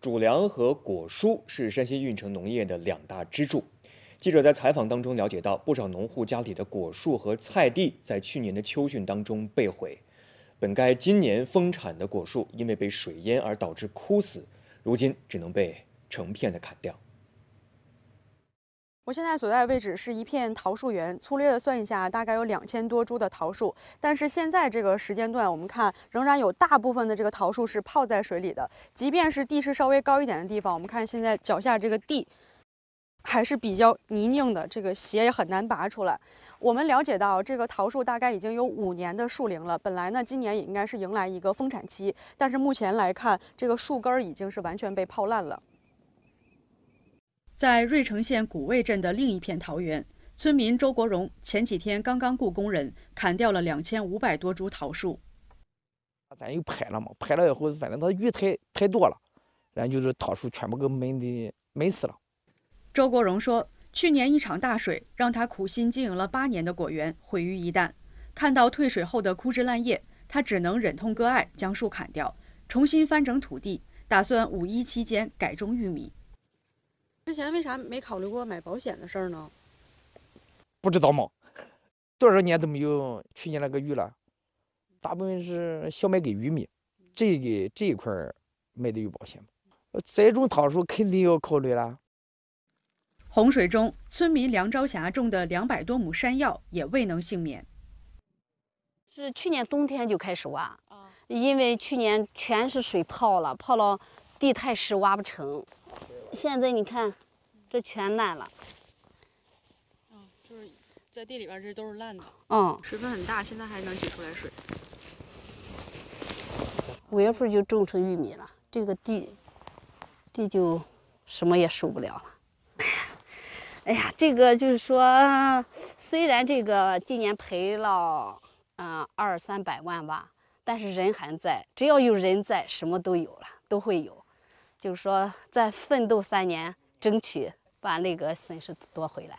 主粮和果蔬是山西运城农业的两大支柱。记者在采访当中了解到，不少农户家里的果树和菜地在去年的秋汛当中被毁，本该今年丰产的果树因为被水淹而导致枯死，如今只能被成片的砍掉。我现在所在的位置是一片桃树园，粗略的算一下，大概有两千多株的桃树。但是现在这个时间段，我们看仍然有大部分的这个桃树是泡在水里的。即便是地势稍微高一点的地方，我们看现在脚下这个地还是比较泥泞的，这个鞋也很难拔出来。我们了解到，这个桃树大概已经有五年的树龄了，本来呢今年也应该是迎来一个丰产期，但是目前来看，这个树根儿已经是完全被泡烂了。在芮城县古魏镇的另一片桃园，村民周国荣前几天刚刚雇工人砍掉了两千五百多株桃树。咱又排了嘛，排了以后反正它雨太太多了，然后就是桃树全部给闷的闷死了。周国荣说，去年一场大水让他苦心经营了八年的果园毁于一旦。看到退水后的枯枝烂叶，他只能忍痛割爱，将树砍掉，重新翻整土地，打算五一期间改种玉米。之前为啥没考虑过买保险的事儿呢？不知道嘛，多少年都没有去年那个雨了，大部分是小麦给玉米，这个这一块儿买的有保险栽种桃树肯定要考虑了。洪水中，村民梁朝霞种的两百多亩山药也未能幸免。是去年冬天就开始挖，因为去年全是水泡了，泡了地太湿，挖不成。现在你看，这全烂了。嗯，就是在地里边，这都是烂的。嗯。水分很大，现在还能挤出来水。五月份就种成玉米了，这个地，地就什么也受不了了。哎呀，哎呀，这个就是说，虽然这个今年赔了，嗯，二三百万吧，但是人还在，只要有人在，什么都有了，都会有。就是说，再奋斗三年，争取把那个损失夺回来。